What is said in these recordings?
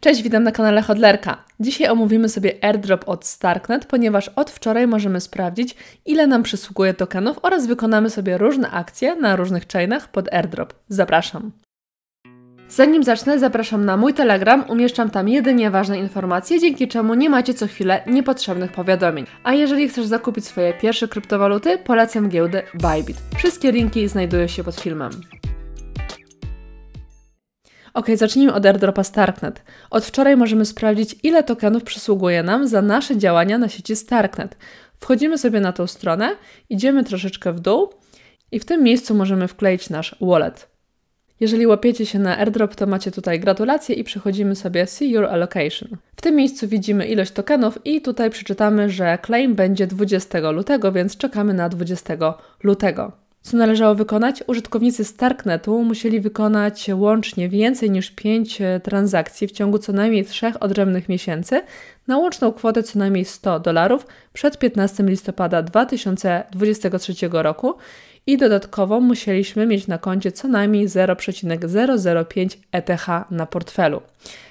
Cześć, witam na kanale Hodlerka. Dzisiaj omówimy sobie airdrop od Starknet, ponieważ od wczoraj możemy sprawdzić, ile nam przysługuje tokenów oraz wykonamy sobie różne akcje na różnych chainach pod airdrop. Zapraszam. Zanim zacznę, zapraszam na mój Telegram, umieszczam tam jedynie ważne informacje, dzięki czemu nie macie co chwilę niepotrzebnych powiadomień. A jeżeli chcesz zakupić swoje pierwsze kryptowaluty, polecam giełdę Bybit. Wszystkie linki znajdują się pod filmem. Ok, zacznijmy od airdropa Starknet. Od wczoraj możemy sprawdzić, ile tokenów przysługuje nam za nasze działania na sieci Starknet. Wchodzimy sobie na tą stronę, idziemy troszeczkę w dół i w tym miejscu możemy wkleić nasz wallet. Jeżeli łapiecie się na airdrop, to macie tutaj gratulacje i przechodzimy sobie See Your Allocation. W tym miejscu widzimy ilość tokenów i tutaj przeczytamy, że claim będzie 20 lutego, więc czekamy na 20 lutego. Co należało wykonać? Użytkownicy Starknetu musieli wykonać łącznie więcej niż 5 e, transakcji w ciągu co najmniej 3 odrębnych miesięcy na łączną kwotę co najmniej 100 dolarów przed 15 listopada 2023 roku i dodatkowo musieliśmy mieć na koncie co najmniej 0,005 ETH na portfelu.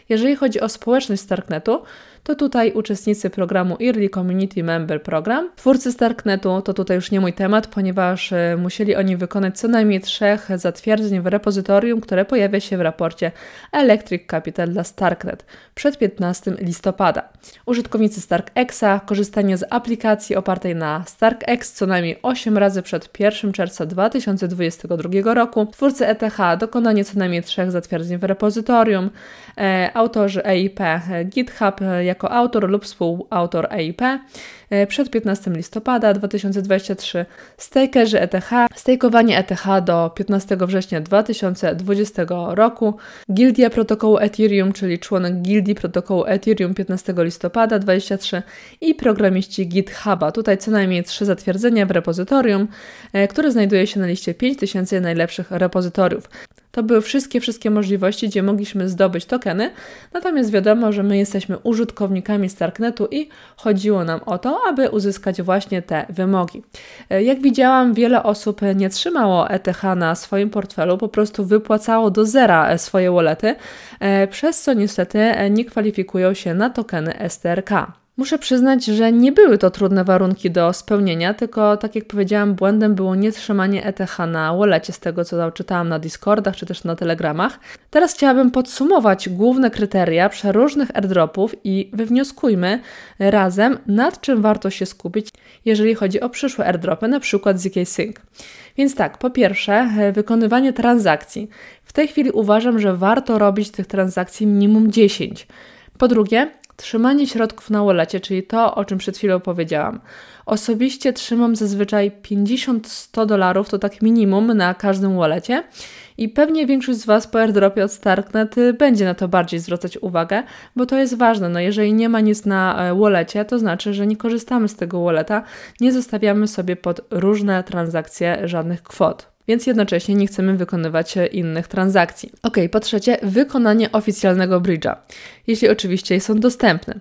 Jeżeli chodzi o społeczność Starknetu, to tutaj uczestnicy programu Early Community Member Program. Twórcy Starknetu to tutaj już nie mój temat, ponieważ e, musieli oni wykonać co najmniej trzech zatwierdzeń w repozytorium, które pojawia się w raporcie Electric Capital dla Starknet przed 15 listopada. Użytkownicy StarkExa korzystanie z aplikacji opartej na StarkEx co najmniej 8 razy przed 1 czerwca 2022 roku, twórcy ETH dokonanie co najmniej trzech zatwierdzeń w repozytorium, e, autorzy EIP e, GitHub, e, jako autor lub współautor EIP e, przed 15 listopada 2023 stakerzy ETH, stejkowanie ETH do 15 września 2020 roku, gildia protokołu Ethereum, czyli członek gildii protokołu Ethereum 15 listopada 2023 i programiści GitHuba. Tutaj co najmniej trzy zatwierdzenia w repozytorium, e, które znajduje się na liście 5000 najlepszych repozytoriów. To były wszystkie, wszystkie możliwości, gdzie mogliśmy zdobyć tokeny, natomiast wiadomo, że my jesteśmy użytkownikami Starknetu i chodziło nam o to, aby uzyskać właśnie te wymogi. E, jak widziałam, wiele osób nie trzymało ETH na swoim portfelu, po prostu wypłacało do zera e, swoje wolety, e, przez co niestety nie kwalifikują się na tokeny STRK. Muszę przyznać, że nie były to trudne warunki do spełnienia, tylko tak jak powiedziałam, błędem było nietrzymanie ETH na wallecie z tego, co czytałam na Discordach czy też na Telegramach. Teraz chciałabym podsumować główne kryteria przeróżnych airdropów i wywnioskujmy razem, nad czym warto się skupić, jeżeli chodzi o przyszłe airdropy, na przykład ZK Sync. Więc tak, po pierwsze, e, wykonywanie transakcji. W tej chwili uważam, że warto robić tych transakcji minimum 10. Po drugie, Trzymanie środków na walecie, czyli to, o czym przed chwilą powiedziałam. Osobiście trzymam zazwyczaj 50-100 dolarów, to tak minimum na każdym walecie i pewnie większość z Was po airdropie od Starknet y, będzie na to bardziej zwracać uwagę, bo to jest ważne. No jeżeli nie ma nic na e, walecie, to znaczy, że nie korzystamy z tego woleta, nie zostawiamy sobie pod różne transakcje żadnych kwot więc jednocześnie nie chcemy wykonywać innych transakcji. Ok, po trzecie, wykonanie oficjalnego bridge'a, jeśli oczywiście są dostępne.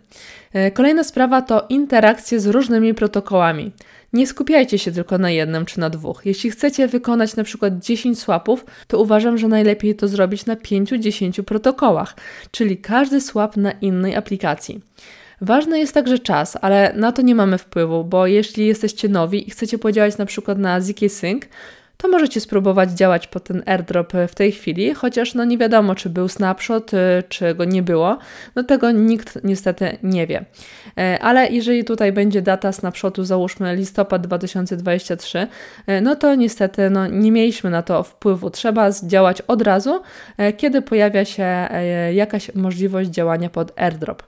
E, kolejna sprawa to interakcje z różnymi protokołami. Nie skupiajcie się tylko na jednym czy na dwóch. Jeśli chcecie wykonać na przykład 10 swapów, to uważam, że najlepiej to zrobić na 5-10 protokołach, czyli każdy swap na innej aplikacji. Ważny jest także czas, ale na to nie mamy wpływu, bo jeśli jesteście nowi i chcecie podziałać na przykład na ZK Sync, to możecie spróbować działać po ten airdrop e, w tej chwili, chociaż no nie wiadomo, czy był snapshot, e, czy go nie było. No tego nikt niestety nie wie. E, ale jeżeli tutaj będzie data snapshotu, załóżmy listopad 2023, no to niestety no, nie mieliśmy na to wpływu. Trzeba działać od razu, kiedy pojawia się jakaś możliwość działania pod airdrop.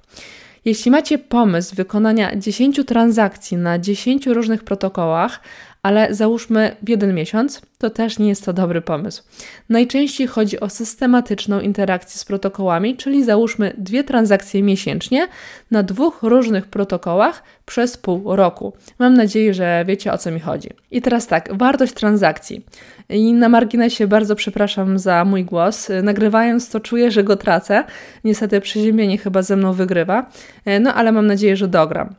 Jeśli macie pomysł wykonania 10 transakcji na 10 różnych protokołach, ale załóżmy w jeden miesiąc, to też nie jest to dobry pomysł. Najczęściej chodzi o systematyczną interakcję z protokołami, czyli załóżmy dwie transakcje miesięcznie na dwóch różnych protokołach przez pół roku. Mam nadzieję, że wiecie o co mi chodzi. I teraz tak, wartość transakcji. I na marginesie bardzo przepraszam za mój głos. Nagrywając to czuję, że go tracę. Niestety przeziębienie chyba ze mną wygrywa. E, no ale mam nadzieję, że dogram.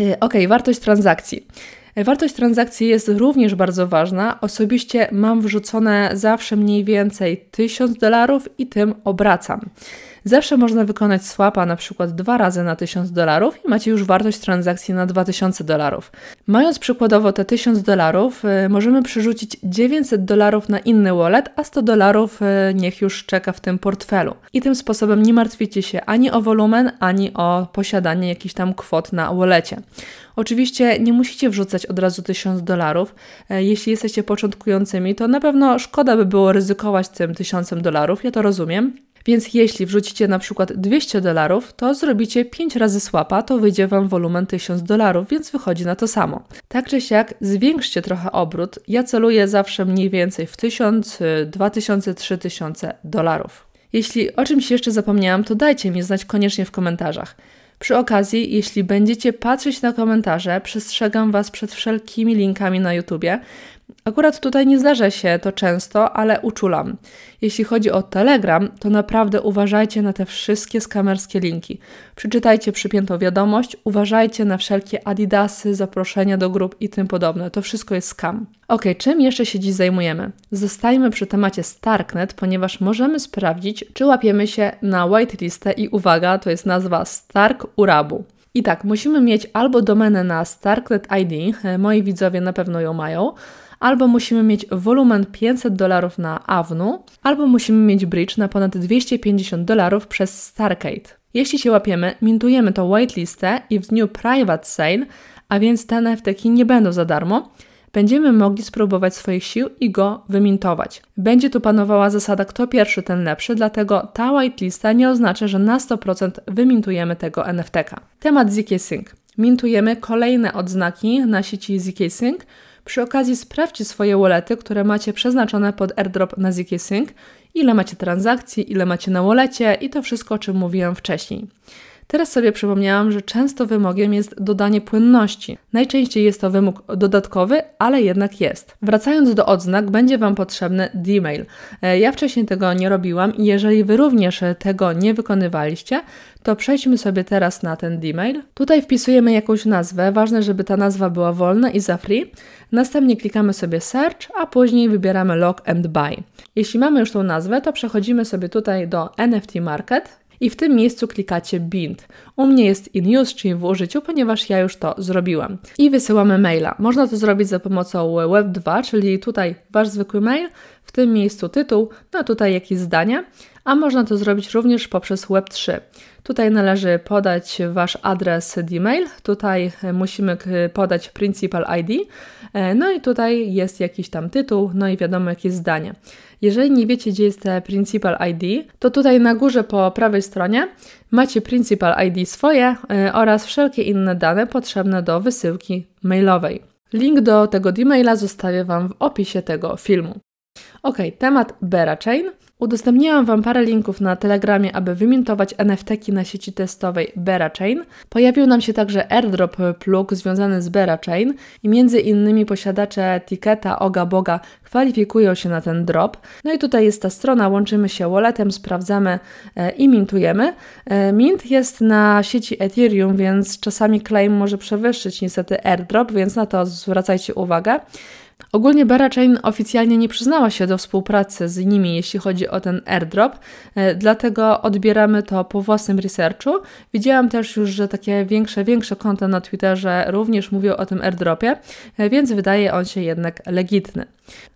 E, ok, wartość transakcji. Wartość transakcji jest również bardzo ważna. Osobiście mam wrzucone zawsze mniej więcej 1000 dolarów i tym obracam. Zawsze można wykonać swapa na przykład dwa razy na 1000 dolarów i macie już wartość transakcji na 2000 dolarów. Mając przykładowo te 1000 dolarów, y, możemy przerzucić 900 dolarów na inny wallet, a 100 dolarów y, niech już czeka w tym portfelu. I tym sposobem nie martwicie się ani o wolumen, ani o posiadanie jakichś tam kwot na wallecie. Oczywiście nie musicie wrzucać od razu 1000 dolarów. E, jeśli jesteście początkującymi, to na pewno szkoda by było ryzykować tym 1000 dolarów, ja to rozumiem. Więc jeśli wrzucicie na przykład 200 dolarów, to zrobicie 5 razy słapa, to wyjdzie Wam wolumen 1000 dolarów, więc wychodzi na to samo. Tak czy siak zwiększcie trochę obrót. Ja celuję zawsze mniej więcej w 1000, 2000, 3000 dolarów. Jeśli o czymś jeszcze zapomniałam, to dajcie mi znać koniecznie w komentarzach. Przy okazji, jeśli będziecie patrzeć na komentarze, przestrzegam Was przed wszelkimi linkami na YouTube. Akurat tutaj nie zdarza się to często, ale uczulam. Jeśli chodzi o Telegram, to naprawdę uważajcie na te wszystkie skamerskie linki. Przeczytajcie przypiętą wiadomość, uważajcie na wszelkie adidasy, zaproszenia do grup i tym podobne. To wszystko jest skam. Ok, czym jeszcze się dziś zajmujemy? Zostajmy przy temacie Starknet, ponieważ możemy sprawdzić, czy łapiemy się na whitelistę i uwaga, to jest nazwa Stark Urabu. I tak, musimy mieć albo domenę na Starknet ID, e, moi widzowie na pewno ją mają, albo musimy mieć wolumen 500 dolarów na Avnu, albo musimy mieć bridge na ponad 250 dolarów przez Starcade. Jeśli się łapiemy, mintujemy to whitelistę i w dniu private sale, a więc te nft nie będą za darmo, będziemy mogli spróbować swoich sił i go wymintować. Będzie tu panowała zasada kto pierwszy, ten lepszy, dlatego ta whitelista nie oznacza, że na 100% wymintujemy tego NFT. -ka. Temat ZK Sync. Mintujemy kolejne odznaki na sieci ZK Sync, przy okazji sprawdźcie swoje wallety, które macie przeznaczone pod airdrop na ZK Sync, ile macie transakcji, ile macie na wallecie i to wszystko, o czym mówiłam wcześniej. Teraz sobie przypomniałam, że często wymogiem jest dodanie płynności. Najczęściej jest to wymóg dodatkowy, ale jednak jest. Wracając do odznak, będzie Wam potrzebny D-mail. E, ja wcześniej tego nie robiłam i jeżeli Wy również tego nie wykonywaliście, to przejdźmy sobie teraz na ten D-mail. Tutaj wpisujemy jakąś nazwę, ważne, żeby ta nazwa była wolna i za free. Następnie klikamy sobie search, a później wybieramy log and buy. Jeśli mamy już tą nazwę, to przechodzimy sobie tutaj do NFT Market. I w tym miejscu klikacie bind. U mnie jest in use, czyli w użyciu, ponieważ ja już to zrobiłam. I wysyłamy maila. Można to zrobić za pomocą Web2, czyli tutaj wasz zwykły mail, w tym miejscu tytuł, no tutaj jakieś zdanie, a można to zrobić również poprzez Web3. Tutaj należy podać Wasz adres Gmail, tutaj musimy podać Principal ID, e, no i tutaj jest jakiś tam tytuł, no i wiadomo jakieś zdanie. Jeżeli nie wiecie, gdzie jest te Principal ID, to tutaj na górze po prawej stronie macie Principal ID swoje e, oraz wszelkie inne dane potrzebne do wysyłki mailowej. Link do tego e-maila zostawię Wam w opisie tego filmu. Ok, temat Berachain. Udostępniłam Wam parę linków na Telegramie, aby wymintować NFT-ki na sieci testowej Berachain. Pojawił nam się także airdrop plug związany z Berachain i między innymi posiadacze tiketa Oga Boga kwalifikują się na ten drop. No i tutaj jest ta strona, łączymy się walletem, sprawdzamy e, i mintujemy. E, mint jest na sieci Ethereum, więc czasami claim może przewyższyć niestety airdrop, więc na to zwracajcie uwagę. Ogólnie Barachain oficjalnie nie przyznała się do współpracy z nimi, jeśli chodzi o ten airdrop, e, dlatego odbieramy to po własnym researchu. Widziałam też już, że takie większe, większe konta na Twitterze również mówią o tym airdropie, e, więc wydaje on się jednak legitny.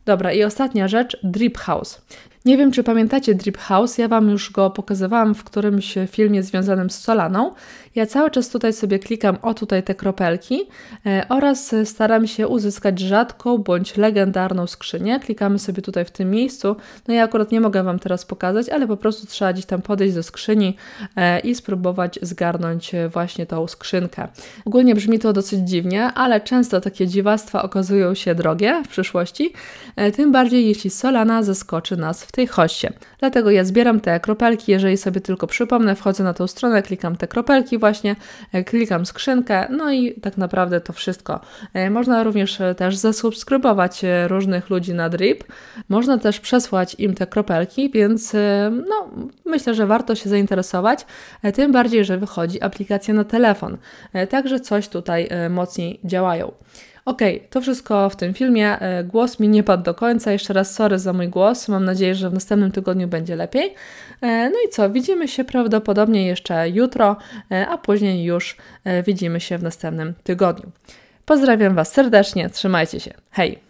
Dobra, i ostatnia rzecz, Drip House. Nie wiem, czy pamiętacie Drip House, ja Wam już go pokazywałam w którymś filmie związanym z Solaną. Ja cały czas tutaj sobie klikam o tutaj te kropelki e, oraz staram się uzyskać rzadką bądź legendarną skrzynię. Klikamy sobie tutaj w tym miejscu. No ja akurat nie mogę Wam teraz pokazać, ale po prostu trzeba gdzieś tam podejść do skrzyni e, i spróbować zgarnąć właśnie tą skrzynkę. Ogólnie brzmi to dosyć dziwnie, ale często takie dziwactwa okazują się drogie w przyszłości, e, tym bardziej jeśli Solana zaskoczy nas w tej hoście. Dlatego ja zbieram te kropelki, jeżeli sobie tylko przypomnę, wchodzę na tą stronę, klikam te kropelki właśnie, e, klikam skrzynkę, no i tak naprawdę to wszystko. E, można również e, też zasubskrybować różnych ludzi na drip, można też przesłać im te kropelki, więc no, myślę, że warto się zainteresować, tym bardziej, że wychodzi aplikacja na telefon. Także coś tutaj mocniej działają. Okej, okay, to wszystko w tym filmie. E, głos mi nie padł do końca. Jeszcze raz sorry za mój głos. Mam nadzieję, że w następnym tygodniu będzie lepiej. E, no i co, widzimy się prawdopodobnie jeszcze jutro, e, a później już widzimy się w następnym tygodniu. Pozdrawiam Was serdecznie, trzymajcie się. Hej!